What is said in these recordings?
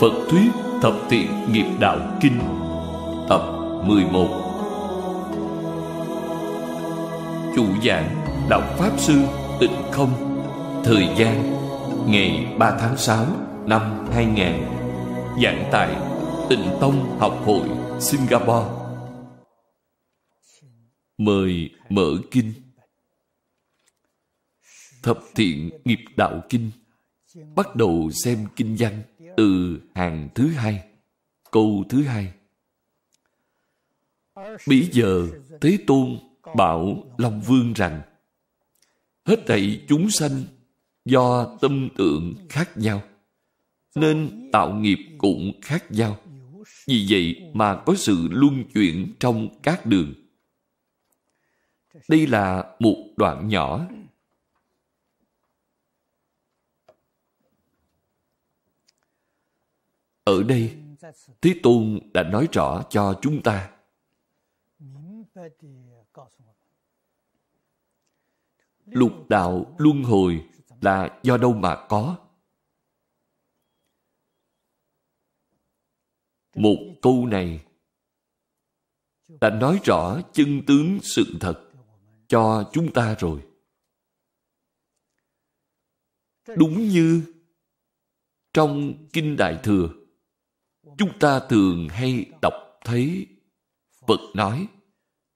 Phật Thuyết Thập Thiện Nghiệp Đạo Kinh Tập 11 Chủ giảng Đạo Pháp Sư Tịnh Không Thời gian Ngày 3 tháng 6 năm 2000 Giảng tại Tịnh Tông Học Hội Singapore Mời mở kinh Thập Thiện Nghiệp Đạo Kinh Bắt đầu xem kinh văn từ hàng thứ hai. Câu thứ hai. Bỉ giờ Thế Tôn bảo Long Vương rằng Hết thảy chúng sanh do tâm tượng khác nhau nên tạo nghiệp cũng khác nhau. Vì vậy mà có sự luân chuyển trong các đường. Đây là một đoạn nhỏ Ở đây, Thế Tôn đã nói rõ cho chúng ta. Lục đạo luân hồi là do đâu mà có? Một câu này đã nói rõ chân tướng sự thật cho chúng ta rồi. Đúng như trong Kinh Đại Thừa, chúng ta thường hay đọc thấy Phật nói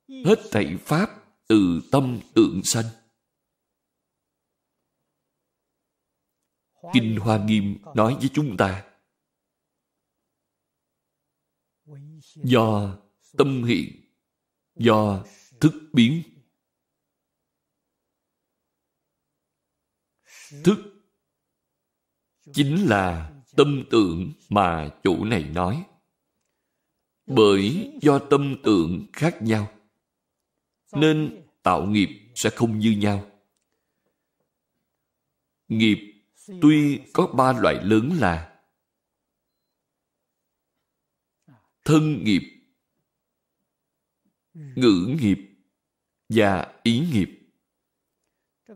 hết thảy pháp từ tâm tượng sanh. Kinh Hoa Nghiêm nói với chúng ta do tâm hiện, do thức biến. Thức chính là tâm tưởng mà chủ này nói. Bởi do tâm tưởng khác nhau, nên tạo nghiệp sẽ không như nhau. Nghiệp tuy có ba loại lớn là thân nghiệp, ngữ nghiệp và ý nghiệp.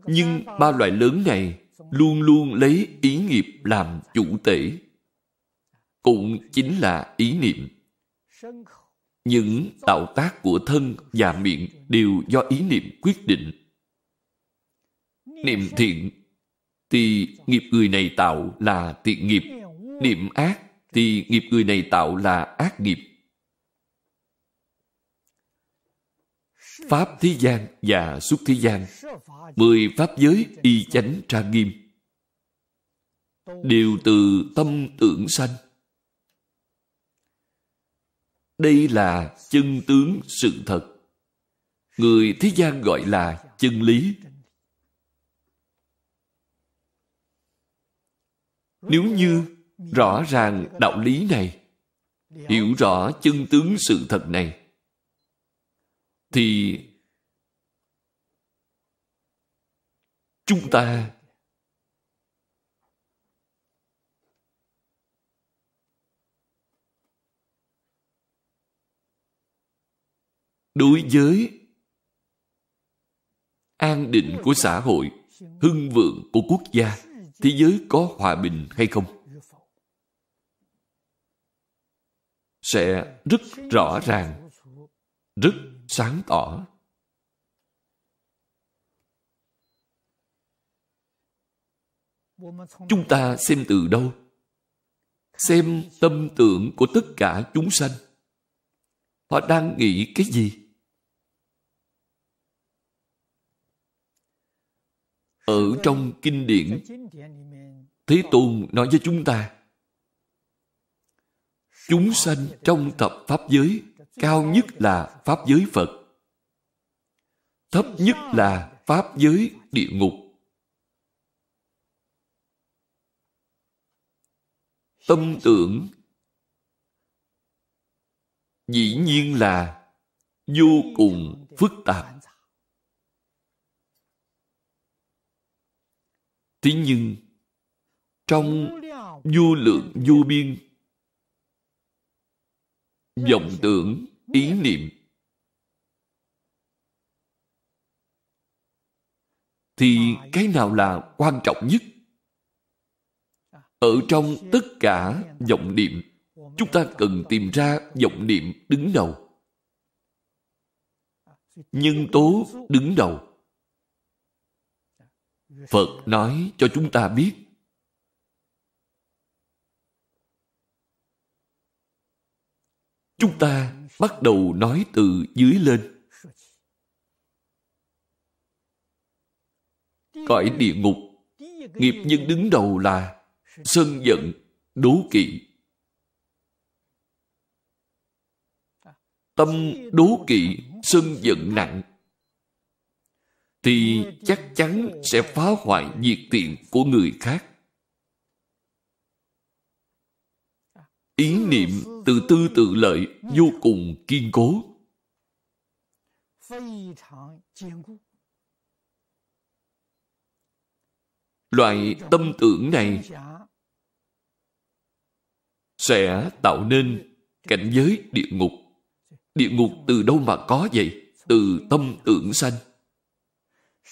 Nhưng ba loại lớn này luôn luôn lấy ý nghiệp làm chủ tể cũng chính là ý niệm những tạo tác của thân và miệng đều do ý niệm quyết định niệm thiện thì nghiệp người này tạo là thiện nghiệp niệm ác thì nghiệp người này tạo là ác nghiệp Pháp thế gian và xuất thế gian, mười pháp giới y chánh trang nghiêm, đều từ tâm tưởng sanh. Đây là chân tướng sự thật. Người thế gian gọi là chân lý. Nếu như rõ ràng đạo lý này, hiểu rõ chân tướng sự thật này, thì chúng ta đối với an định của xã hội hưng vượng của quốc gia thế giới có hòa bình hay không sẽ rất rõ ràng rất sáng tỏ chúng ta xem từ đâu xem tâm tưởng của tất cả chúng sanh họ đang nghĩ cái gì ở trong kinh điển thế tôn nói với chúng ta chúng sanh trong tập pháp giới Cao nhất là Pháp giới Phật. Thấp nhất là Pháp giới địa ngục. Tâm tưởng dĩ nhiên là vô cùng phức tạp. Thế nhưng, trong vô lượng vô biên vọng tưởng ý niệm thì cái nào là quan trọng nhất ở trong tất cả vọng niệm chúng ta cần tìm ra vọng niệm đứng đầu nhân tố đứng đầu phật nói cho chúng ta biết chúng ta bắt đầu nói từ dưới lên cõi địa ngục nghiệp nhân đứng đầu là sân giận đố kỵ tâm đố kỵ sân giận nặng thì chắc chắn sẽ phá hoại diệt tiện của người khác ý niệm tự tư tự lợi vô cùng kiên cố loại tâm tưởng này sẽ tạo nên cảnh giới địa ngục địa ngục từ đâu mà có vậy từ tâm tưởng sanh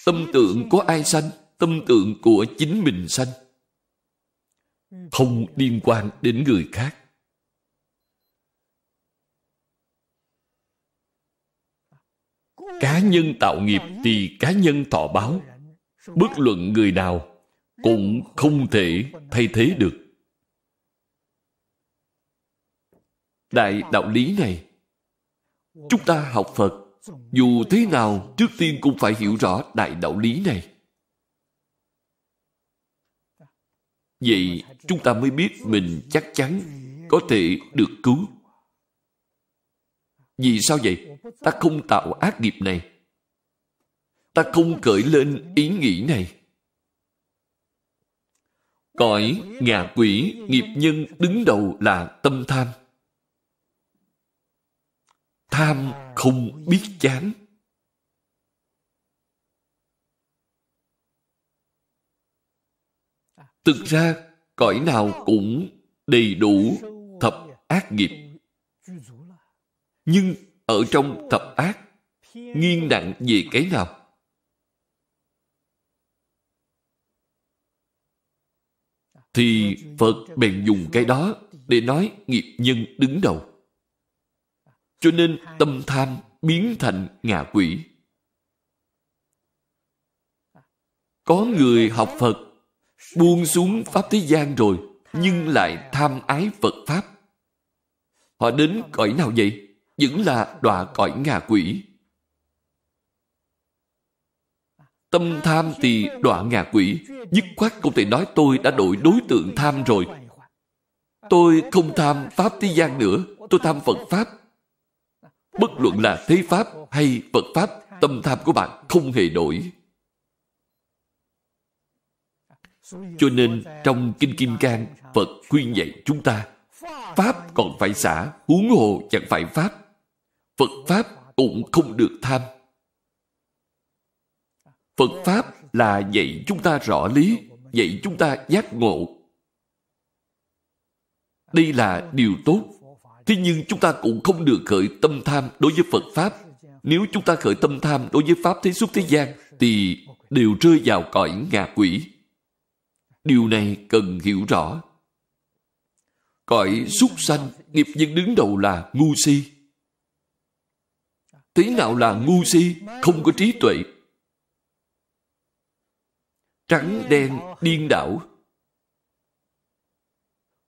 tâm tưởng của ai sanh tâm tưởng của chính mình sanh không liên quan đến người khác Cá nhân tạo nghiệp thì cá nhân thọ báo. Bất luận người nào cũng không thể thay thế được. Đại đạo lý này, chúng ta học Phật, dù thế nào trước tiên cũng phải hiểu rõ đại đạo lý này. Vậy chúng ta mới biết mình chắc chắn có thể được cứu. Vì sao vậy? Ta không tạo ác nghiệp này. Ta không cởi lên ý nghĩ này. Cõi, ngạ quỷ, nghiệp nhân đứng đầu là tâm tham. Tham không biết chán. Thực ra, cõi nào cũng đầy đủ thập ác nghiệp nhưng ở trong thập ác nghiêng nặng về cái nào thì phật bèn dùng cái đó để nói nghiệp nhân đứng đầu cho nên tâm tham biến thành ngạ quỷ có người học phật buông xuống pháp thế gian rồi nhưng lại tham ái phật pháp họ đến cõi nào vậy vẫn là đọa cõi ngạ quỷ. Tâm tham thì đọa ngạ quỷ, dứt khoát không thể nói tôi đã đổi đối tượng tham rồi. Tôi không tham Pháp thế gian nữa, tôi tham Phật Pháp. Bất luận là thế Pháp hay Phật Pháp, tâm tham của bạn không hề đổi. Cho nên trong Kinh Kim Cang, Phật khuyên dạy chúng ta, Pháp còn phải xả, huống hồ chẳng phải Pháp. Phật Pháp cũng không được tham. Phật Pháp là dạy chúng ta rõ lý, dạy chúng ta giác ngộ. Đây là điều tốt. Thế nhưng chúng ta cũng không được khởi tâm tham đối với Phật Pháp. Nếu chúng ta khởi tâm tham đối với Pháp thế xuất thế gian, thì đều rơi vào cõi ngạ quỷ. Điều này cần hiểu rõ. Cõi súc sanh, nghiệp nhân đứng đầu là ngu si. Thế nào là ngu si, không có trí tuệ? Trắng đen, điên đảo.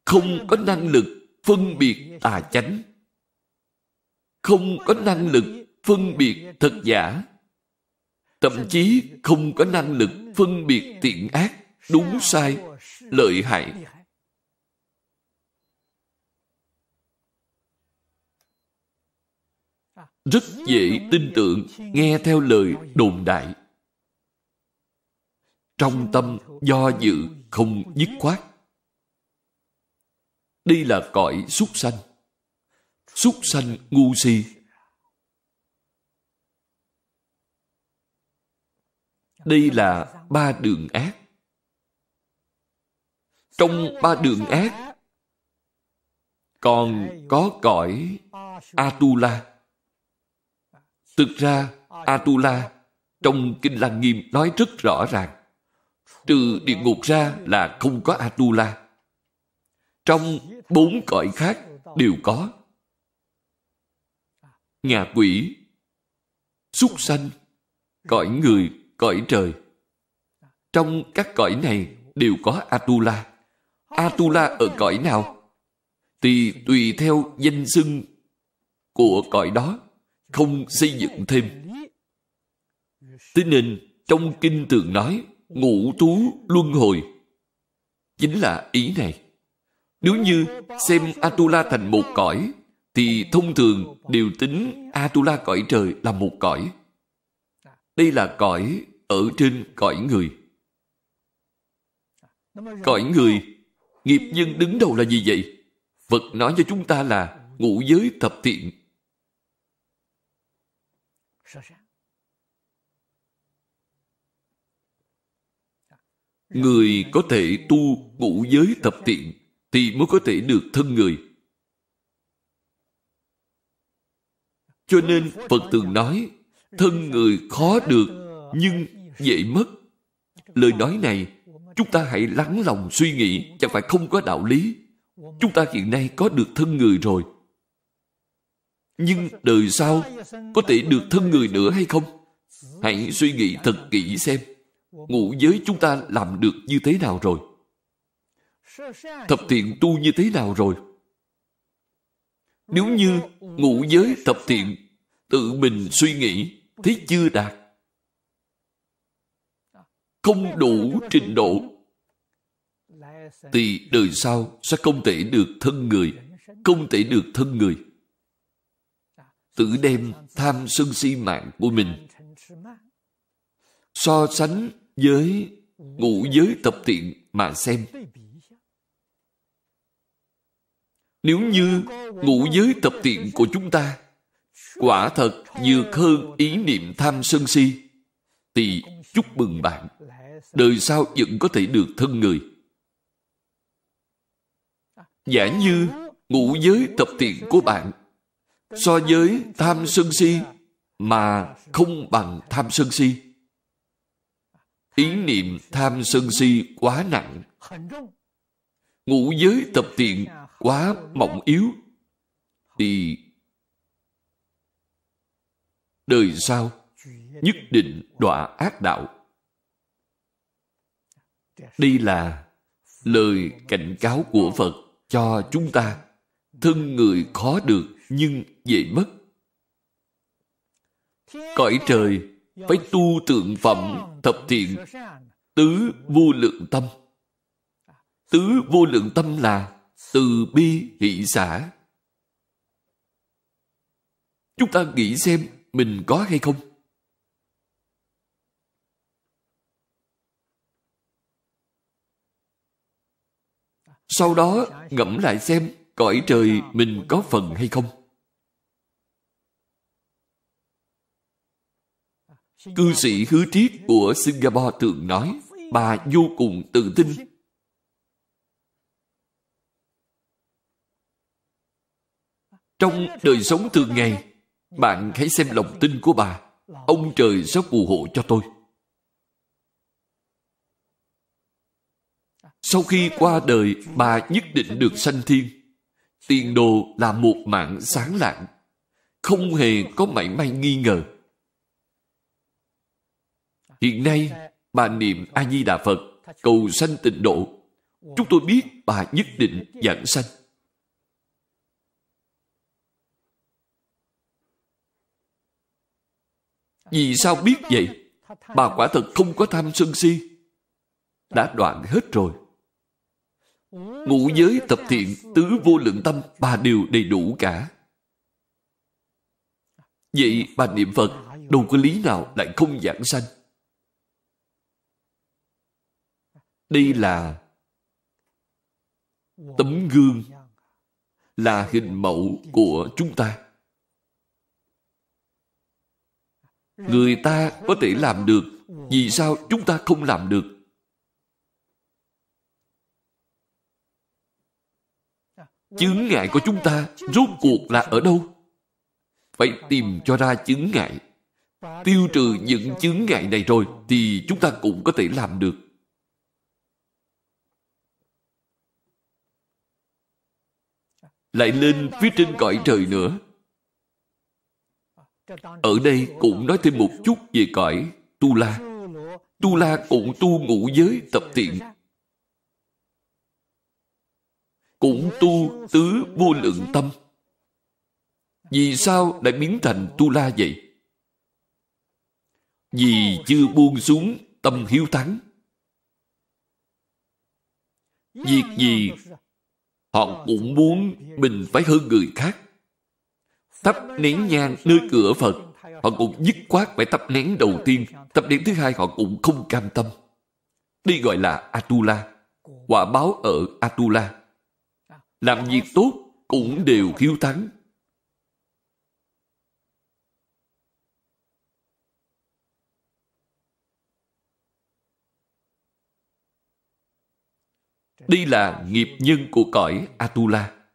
Không có năng lực phân biệt tà chánh. Không có năng lực phân biệt thật giả. Thậm chí không có năng lực phân biệt tiện ác, đúng sai, lợi hại, rất dễ tin tưởng nghe theo lời đồn đại trong tâm do dự không dứt khoát đây là cõi súc sanh súc sanh ngu si đây là ba đường ác trong ba đường ác còn có cõi atula Thực ra, Atula trong Kinh Lăng Nghiêm nói rất rõ ràng. Trừ địa ngục ra là không có Atula. Trong bốn cõi khác đều có. Nhà quỷ, súc sanh, cõi người, cõi trời. Trong các cõi này đều có Atula. Atula ở cõi nào? Thì tùy theo danh xưng của cõi đó không xây dựng thêm thế nên trong kinh thường nói ngũ tú luân hồi chính là ý này nếu như xem atula thành một cõi thì thông thường đều tính atula cõi trời là một cõi đây là cõi ở trên cõi người cõi người nghiệp nhân đứng đầu là gì vậy phật nói cho chúng ta là ngũ giới thập thiện Người có thể tu ngũ giới thập tiện thì mới có thể được thân người. Cho nên Phật thường nói thân người khó được nhưng dễ mất. Lời nói này chúng ta hãy lắng lòng suy nghĩ chẳng phải không có đạo lý. Chúng ta hiện nay có được thân người rồi nhưng đời sau có thể được thân người nữa hay không? Hãy suy nghĩ thật kỹ xem ngũ giới chúng ta làm được như thế nào rồi? Thập thiện tu như thế nào rồi? Nếu như ngũ giới thập thiện tự mình suy nghĩ thế chưa đạt không đủ trình độ thì đời sau sẽ không thể được thân người không thể được thân người tự đem tham sân si mạng của mình so sánh với ngũ giới tập tiện mà xem. Nếu như ngũ giới tập tiện của chúng ta quả thật vừa hơn ý niệm tham sân si, thì chúc mừng bạn, đời sau vẫn có thể được thân người. Giả như ngũ giới tập tiện của bạn so với tham sân si mà không bằng tham sân si ý niệm tham sân si quá nặng ngũ giới tập tiện quá mỏng yếu thì đời sau nhất định đọa ác đạo đây là lời cảnh cáo của phật cho chúng ta thân người khó được nhưng dễ mất. Cõi trời phải tu tượng phẩm thập thiện, tứ vô lượng tâm. Tứ vô lượng tâm là từ bi hỷ xã. Chúng ta nghĩ xem mình có hay không? Sau đó ngẫm lại xem cõi trời mình có phần hay không cư sĩ hứa triết của singapore thường nói bà vô cùng tự tin trong đời sống thường ngày bạn hãy xem lòng tin của bà ông trời sẽ phù hộ cho tôi sau khi qua đời bà nhất định được sanh thiên tiền đồ là một mạng sáng lạng, không hề có mảy may nghi ngờ. Hiện nay, bà niệm A-di-đà Phật, cầu sanh tịnh độ. Chúng tôi biết bà nhất định giảng sanh. Vì sao biết vậy? Bà quả thật không có tham sân si. Đã đoạn hết rồi ngũ giới tập thiện tứ vô lượng tâm ba điều đầy đủ cả vậy bà niệm phật đâu có lý nào lại không giảng sanh đây là tấm gương là hình mẫu của chúng ta người ta có thể làm được vì sao chúng ta không làm được Chướng ngại của chúng ta rốt cuộc là ở đâu? Phải tìm cho ra chướng ngại. Tiêu trừ những chướng ngại này rồi thì chúng ta cũng có thể làm được. Lại lên phía trên cõi trời nữa. Ở đây cũng nói thêm một chút về cõi Tu La. Tu La cũng tu ngũ giới tập tiện cũng tu tứ vô lượng tâm. Vì sao lại biến thành tu la vậy? Vì chưa buông xuống tâm hiếu thắng. Việc gì họ cũng muốn mình phải hơn người khác. Thắp nén nhang nơi cửa Phật, họ cũng dứt khoát phải thắp nén đầu tiên, thắp nén thứ hai họ cũng không cam tâm. đi gọi là Atula, quả báo ở Atula làm việc tốt cũng đều hiếu thắng. Đây là nghiệp nhân của cõi Atula.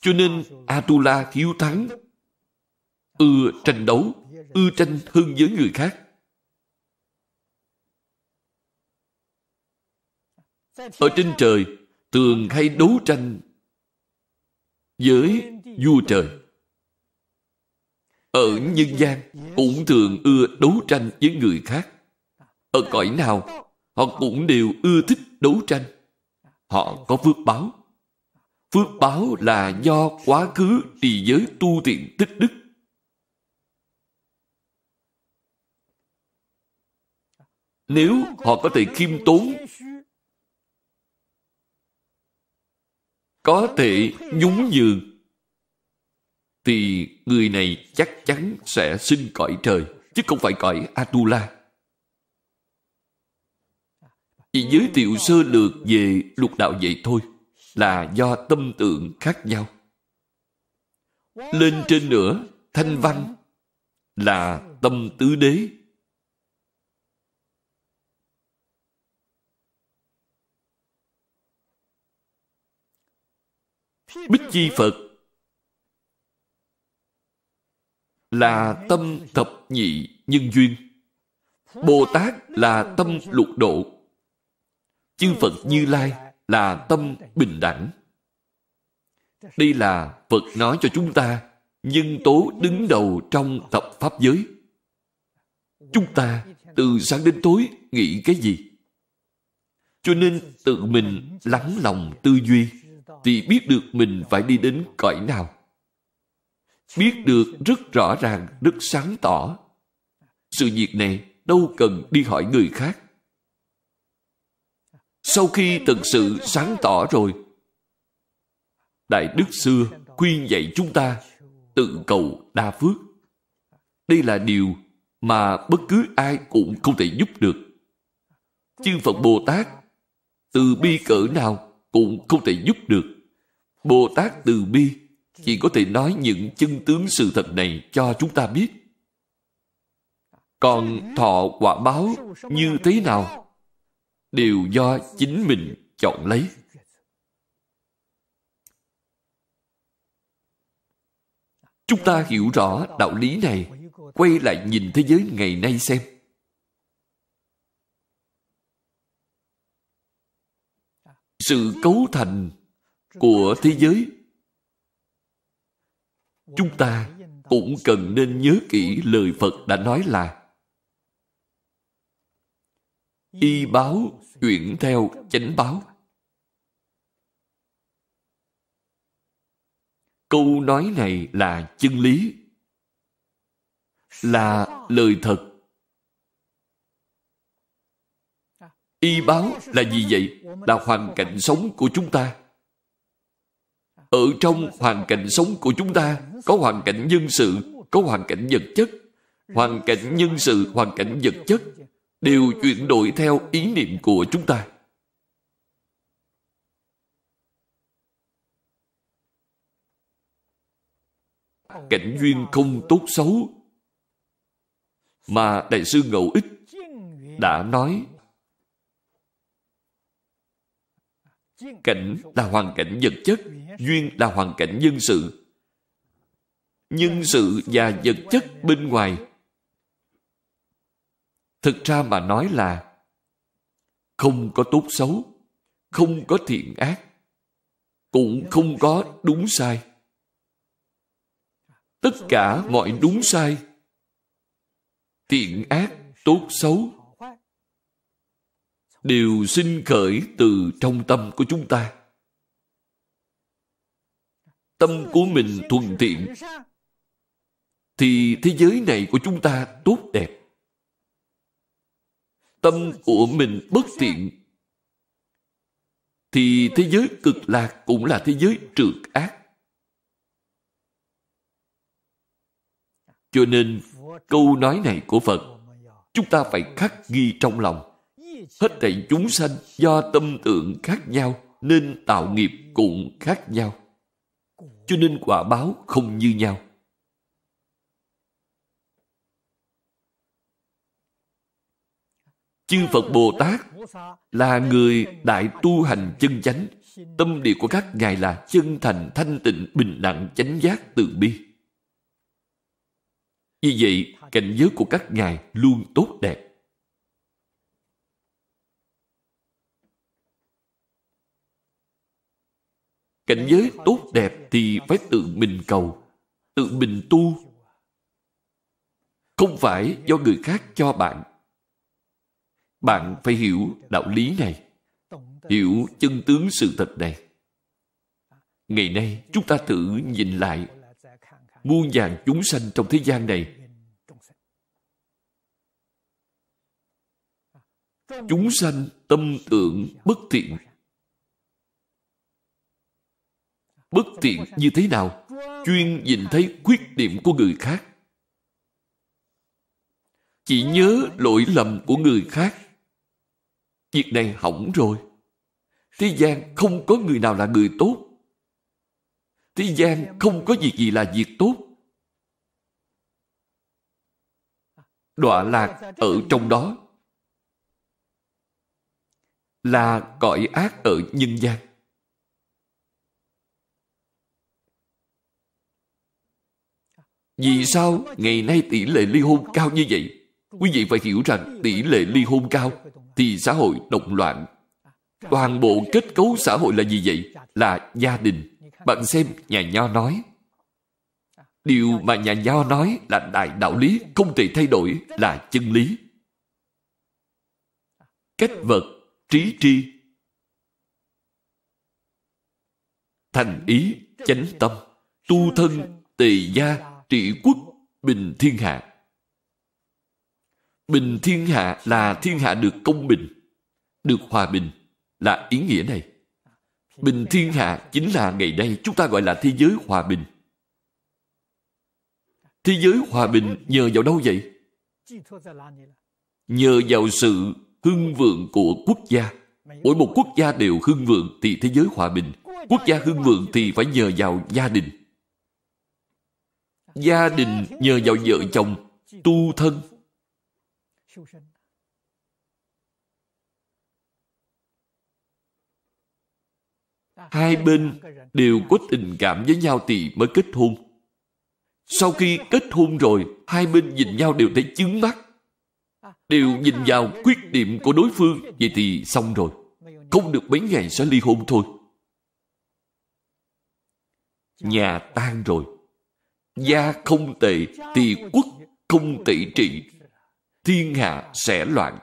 Cho nên Atula hiếu thắng, ưa tranh đấu, ưa tranh hơn với người khác. Ở trên trời, thường hay đấu tranh với vua trời ở nhân gian cũng thường ưa đấu tranh với người khác ở cõi nào họ cũng đều ưa thích đấu tranh họ có phước báo phước báo là do quá khứ trì giới tu thiện tích đức nếu họ có thể khiêm tốn có thể nhúng giường thì người này chắc chắn sẽ sinh cõi trời chứ không phải cõi Atula. Chỉ giới thiệu sơ lược về lục đạo vậy thôi là do tâm tượng khác nhau. Lên trên nữa, thanh văn là tâm tứ đế Bích Chi Phật là tâm thập nhị nhân duyên. Bồ Tát là tâm lục độ. Chư Phật Như Lai là tâm bình đẳng. Đây là Phật nói cho chúng ta nhân tố đứng đầu trong tập pháp giới. Chúng ta từ sáng đến tối nghĩ cái gì? Cho nên tự mình lắng lòng tư duy thì biết được mình phải đi đến cõi nào. Biết được rất rõ ràng, rất sáng tỏ. Sự việc này đâu cần đi hỏi người khác. Sau khi thật sự sáng tỏ rồi, Đại Đức xưa khuyên dạy chúng ta tự cầu đa phước. Đây là điều mà bất cứ ai cũng không thể giúp được. Chư Phật Bồ Tát từ bi cỡ nào cũng không thể giúp được. Bồ Tát từ bi chỉ có thể nói những chân tướng sự thật này cho chúng ta biết. Còn thọ quả báo như thế nào đều do chính mình chọn lấy. Chúng ta hiểu rõ đạo lý này, quay lại nhìn thế giới ngày nay xem. sự cấu thành của thế giới chúng ta cũng cần nên nhớ kỹ lời phật đã nói là y báo chuyển theo chánh báo câu nói này là chân lý là lời thật Y báo là gì vậy? Là hoàn cảnh sống của chúng ta. Ở trong hoàn cảnh sống của chúng ta có hoàn cảnh nhân sự, có hoàn cảnh vật chất. Hoàn cảnh nhân sự, hoàn cảnh vật chất đều chuyển đổi theo ý niệm của chúng ta. Cảnh duyên không tốt xấu mà Đại sư Ngẫu Ích đã nói cảnh là hoàn cảnh vật chất duyên là hoàn cảnh nhân sự nhân sự và vật chất bên ngoài thực ra mà nói là không có tốt xấu không có thiện ác cũng không có đúng sai tất cả mọi đúng sai thiện ác tốt xấu đều sinh khởi từ trong tâm của chúng ta. Tâm của mình thuần thiện thì thế giới này của chúng ta tốt đẹp. Tâm của mình bất thiện thì thế giới cực lạc cũng là thế giới trượt ác. Cho nên câu nói này của Phật chúng ta phải khắc ghi trong lòng hết thảy chúng sanh do tâm tưởng khác nhau nên tạo nghiệp cũng khác nhau cho nên quả báo không như nhau chư phật bồ tát là người đại tu hành chân chánh tâm địa của các ngài là chân thành thanh tịnh bình đẳng chánh giác từ bi vì vậy cảnh giới của các ngài luôn tốt đẹp Cảnh giới tốt đẹp thì phải tự mình cầu, tự mình tu. Không phải do người khác cho bạn. Bạn phải hiểu đạo lý này, hiểu chân tướng sự thật này. Ngày nay, chúng ta thử nhìn lại muôn vàng chúng sanh trong thế gian này. Chúng sanh tâm tưởng bất thiện bất tiện như thế nào chuyên nhìn thấy khuyết điểm của người khác chỉ nhớ lỗi lầm của người khác việc này hỏng rồi thế gian không có người nào là người tốt thế gian không có việc gì là việc tốt đọa lạc ở trong đó là cõi ác ở nhân gian Vì sao ngày nay tỷ lệ ly hôn cao như vậy? Quý vị phải hiểu rằng tỷ lệ ly hôn cao thì xã hội động loạn. Toàn bộ kết cấu xã hội là gì vậy? Là gia đình. Bạn xem nhà Nho nói. Điều mà nhà Nho nói là đại đạo lý, không thể thay đổi là chân lý. Cách vật, trí tri, thành ý, chánh tâm, tu thân, tỳ gia, trị quốc bình thiên hạ bình thiên hạ là thiên hạ được công bình được hòa bình là ý nghĩa này bình thiên hạ chính là ngày nay chúng ta gọi là thế giới hòa bình thế giới hòa bình nhờ vào đâu vậy nhờ vào sự hưng vượng của quốc gia mỗi một quốc gia đều hưng vượng thì thế giới hòa bình quốc gia hưng vượng thì phải nhờ vào gia đình Gia đình nhờ vào vợ chồng tu thân. Hai bên đều có tình cảm với nhau thì mới kết hôn. Sau khi kết hôn rồi, hai bên nhìn nhau đều thấy chướng mắt. Đều nhìn vào khuyết điểm của đối phương, vậy thì xong rồi. Không được mấy ngày sẽ ly hôn thôi. Nhà tan rồi, Gia không tệ, thì quốc không tỷ trị. Thiên hạ sẽ loạn.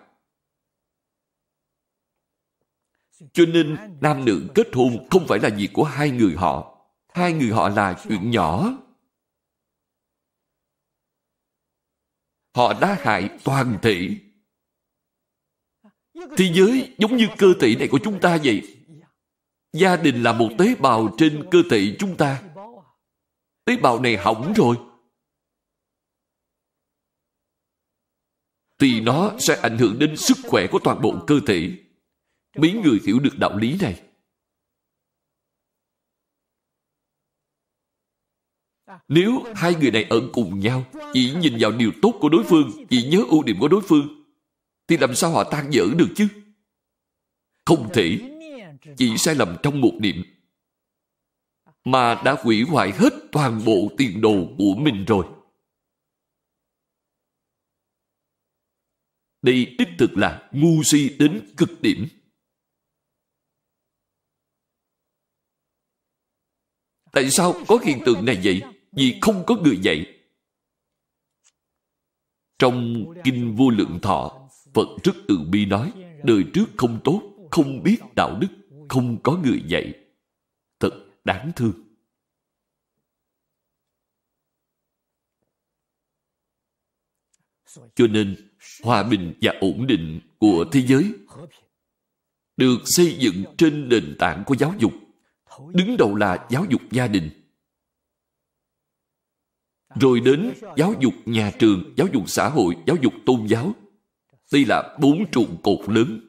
Cho nên nam nữ kết hôn không phải là việc của hai người họ. Hai người họ là chuyện nhỏ. Họ đã hại toàn thể. Thế giới giống như cơ thể này của chúng ta vậy. Gia đình là một tế bào trên cơ thể chúng ta tế bào này hỏng rồi. Thì nó sẽ ảnh hưởng đến sức khỏe của toàn bộ cơ thể. Mấy người hiểu được đạo lý này. Nếu hai người này ở cùng nhau, chỉ nhìn vào điều tốt của đối phương, chỉ nhớ ưu điểm của đối phương, thì làm sao họ tan dở được chứ? Không thể. Chỉ sai lầm trong một niệm mà đã hủy hoại hết toàn bộ tiền đồ của mình rồi. Đây đích thực là ngu si đến cực điểm. Tại sao có hiện tượng này vậy? Vì không có người dạy. Trong Kinh Vô Lượng Thọ, Phật rất từ bi nói, đời trước không tốt, không biết đạo đức, không có người dạy đáng thương. Cho nên, hòa bình và ổn định của thế giới được xây dựng trên nền tảng của giáo dục. Đứng đầu là giáo dục gia đình. Rồi đến giáo dục nhà trường, giáo dục xã hội, giáo dục tôn giáo. Đây là bốn trụ cột lớn.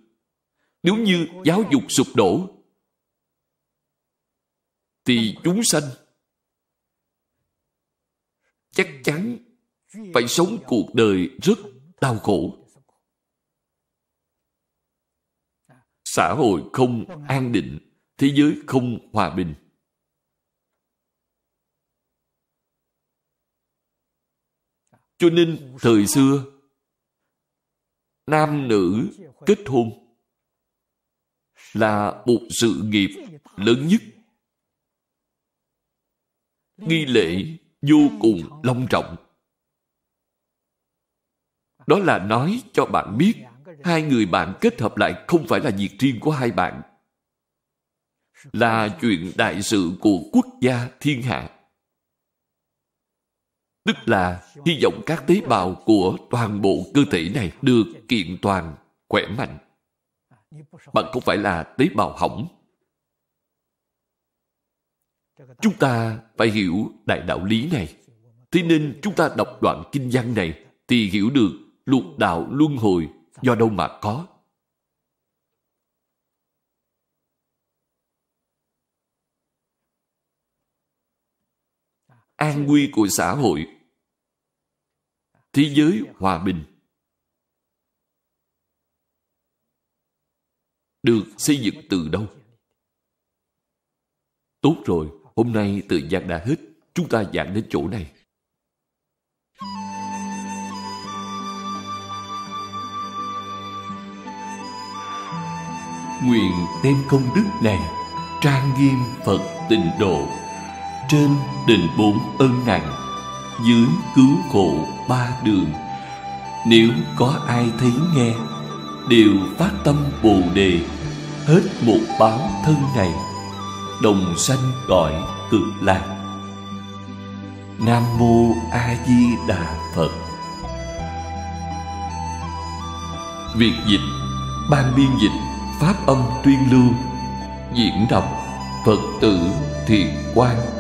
Nếu như giáo dục sụp đổ, thì chúng sanh chắc chắn phải sống cuộc đời rất đau khổ. Xã hội không an định, thế giới không hòa bình. Cho nên thời xưa, nam nữ kết hôn là một sự nghiệp lớn nhất nghi lễ vô cùng long trọng. Đó là nói cho bạn biết hai người bạn kết hợp lại không phải là việc riêng của hai bạn là chuyện đại sự của quốc gia thiên hạ tức là hy vọng các tế bào của toàn bộ cơ thể này được kiện toàn khỏe mạnh bạn không phải là tế bào hỏng Chúng ta phải hiểu đại đạo lý này. Thế nên chúng ta đọc đoạn kinh văn này thì hiểu được luật đạo luân hồi do đâu mà có. An nguy của xã hội Thế giới hòa bình Được xây dựng từ đâu? Tốt rồi Hôm nay thời gian đã hết, chúng ta giảng đến chỗ này. Nguyện đem công đức này trang nghiêm Phật tịnh độ trên đền bốn ân nặng dưới cứu khổ ba đường nếu có ai thấy nghe đều phát tâm bồ đề hết một báo thân này đồng sanh cõi cực lạc nam mô a di đà phật việt dịch ban biên dịch pháp âm tuyên lưu diễn đọc phật tử thiền quang